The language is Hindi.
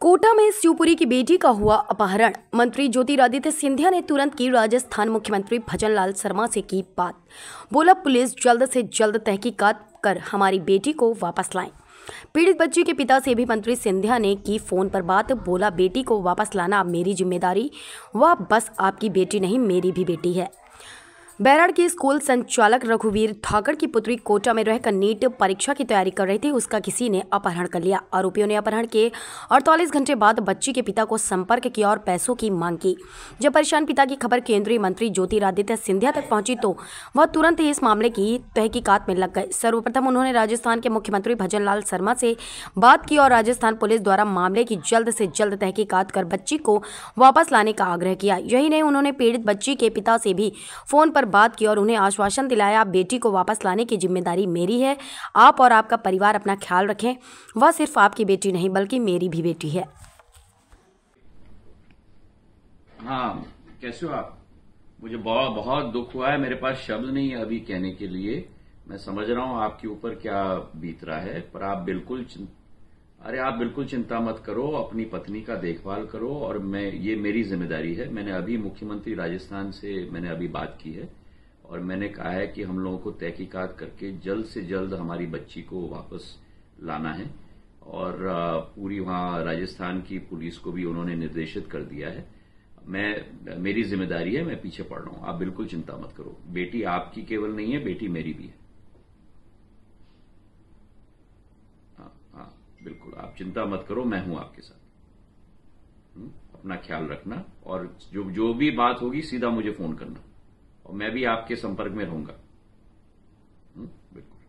कोटा में शिवपुरी की बेटी का हुआ अपहरण मंत्री ज्योतिरादित्य सिंधिया ने तुरंत की राजस्थान मुख्यमंत्री भजन लाल शर्मा से की बात बोला पुलिस जल्द से जल्द तहकीकात कर हमारी बेटी को वापस लाएं पीड़ित बच्ची के पिता से भी मंत्री सिंधिया ने की फोन पर बात बोला बेटी को वापस लाना मेरी जिम्मेदारी वह बस आपकी बेटी नहीं मेरी भी बेटी है बैराड़ के स्कूल संचालक रघुवीर ठाकर की पुत्री कोटा में रहकर नीट परीक्षा की तैयारी कर रही थी उसका किसी ने अपहरण कर लिया आरोपियों ने अपहरण के अड़तालीस घंटे बाद बच्ची के पिता को संपर्क किया और पैसों की मांग की जब परेशान पिता की खबर केंद्रीय मंत्री ज्योतिरादित्य सिंधिया तक पहुंची तो वह तुरंत ही इस मामले की तहकीकात में लग गए सर्वप्रथम उन्होंने राजस्थान के मुख्यमंत्री भजन लाल शर्मा से बात की और राजस्थान पुलिस द्वारा मामले की जल्द से जल्द तहकीकात कर बच्ची को वापस लाने का आग्रह किया यही नहीं उन्होंने पीड़ित बच्ची के पिता से भी फोन पर बात की और उन्हें आश्वासन दिलाया आप बेटी को वापस लाने की जिम्मेदारी मेरी है आप और आपका परिवार अपना ख्याल रखें वह सिर्फ आपकी बेटी नहीं बल्कि मेरी भी बेटी है हाँ कैसे हो आप मुझे बहुत बहुत दुख हुआ है मेरे पास शब्द नहीं है अभी कहने के लिए मैं समझ रहा हूँ आपके ऊपर क्या बीत रहा है पर आप बिल्कुल अरे आप बिल्कुल चिंता मत करो अपनी पत्नी का देखभाल करो और मैं ये मेरी जिम्मेदारी है मैंने अभी मुख्यमंत्री राजस्थान से मैंने अभी बात की है और मैंने कहा है कि हम लोगों को तहकीकात करके जल्द से जल्द हमारी बच्ची को वापस लाना है और पूरी वहां राजस्थान की पुलिस को भी उन्होंने निर्देशित कर दिया है मैं मेरी जिम्मेदारी है मैं पीछे पड़ रहा हूं आप बिल्कुल चिंता मत करो बेटी आपकी केवल नहीं है बेटी मेरी भी है बिल्कुल आप चिंता मत करो मैं हूं आपके साथ हम्म, अपना ख्याल रखना और जो जो भी बात होगी सीधा मुझे फोन करना और मैं भी आपके संपर्क में रहूंगा हम्म, बिल्कुल